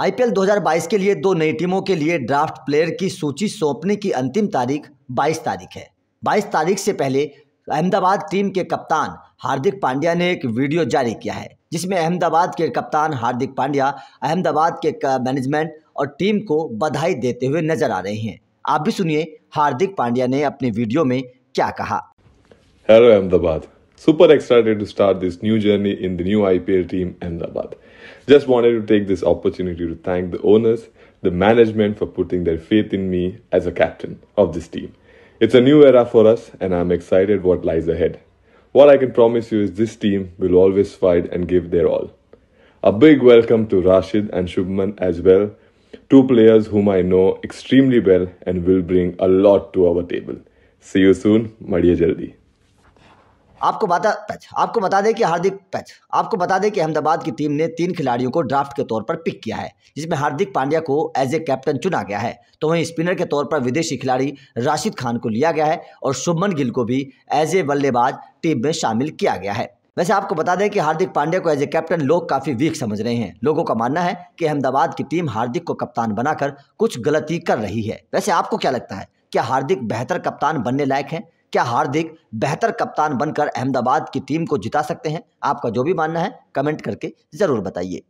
IPL 2022 के लिए दो नई टीमों के लिए ड्राफ्ट प्लेयर की सूची सौंपने की अंतिम तारीख 22 तारीख है 22 तारीख से पहले अहमदाबाद टीम के कप्तान हार्दिक पांड्या ने एक वीडियो जारी किया है जिसमें अहमदाबाद के कप्तान हार्दिक पांड्या अहमदाबाद के मैनेजमेंट और टीम को बधाई देते हुए नजर आ रहे हैं आप भी सुनिए हार्दिक पांड्या ने अपने वीडियो में क्या कहा hello Ahmedabad Super excited to start this new journey in the new IPL team, Ahmedabad. Just wanted to take this opportunity to thank the owners, the management for putting their faith in me as a captain of this team. It's a new era for us, and I'm excited what lies ahead. What I can promise you is this team will always fight and give their all. A big welcome to Rashid and Shubman as well, two players whom I know extremely well and will bring a lot to our table. See you soon, Madia Jaldi. आपको बता patch आपको बता दें कि हार्दिक patch आपको बता दें कि अहमदाबाद की टीम ने तीन खिलाड़ियों को ड्राफ्ट के तौर पर पिक किया है जिसमें हार्दिक पांड्या को एज ए कैप्टन चुना गया है तो वहीं स्पिनर के तौर पर विदेशी खिलाड़ी राशिद खान को लिया गया है और शुभमन गिल को भी एज ए बल्लेबाज टीम में शामिल किया गया है वैसे आपको बता दें कि हार्दिक पांड्या को एज ए कैप्टन लोग काफ़ी वीक समझ रहे हैं लोगों का मानना है कि अहमदाबाद की टीम हार्दिक को कप्तान बनाकर कुछ गलती कर रही है वैसे आपको क्या लगता है क्या हार्दिक बेहतर कप्तान बनने लायक है क्या हार्दिक बेहतर कप्तान बनकर अहमदाबाद की टीम को जिता सकते हैं आपका जो भी मानना है कमेंट करके ज़रूर बताइए